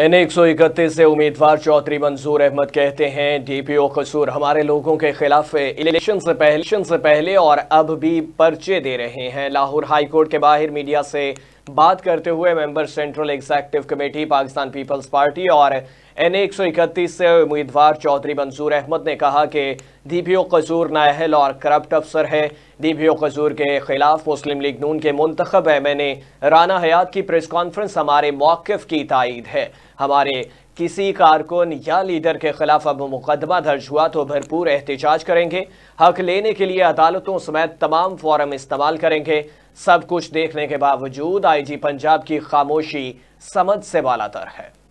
N एक सौ इकतीस से उम्मीदवार चौधरी मंजूर अहमद कहते हैं डीपीओ कसूर हमारे लोगों के खिलाफ इलेक्शन से पहले से पहले और अब भी पर्चे दे रहे हैं लाहौर हाईकोर्ट के बाहर मीडिया से बात करते हुए member central executive committee Pakistan peoples party और एन एक सौ इकतीस से उम्मीदवार चौधरी मंसूर अहमद ने कहा कि दीपियो कसूर नाहल और करप्ट अफसर है दीपियो कसूर के खिलाफ मुस्लिम लीग नून के मुंतखब M N A Rana Hayat की प्रेस कॉन्फ्रेंस हमारे मौक़ की तायद है हमारे किसी कारकुन या लीडर के खिलाफ अब मुकदमा दर्ज हुआ तो भरपूर एहतजाज करेंगे हक लेने के लिए अदालतों समेत तमाम फॉरम इस्तेमाल करेंगे सब कुछ देखने के बावजूद आईजी पंजाब की खामोशी समझ से बालातर है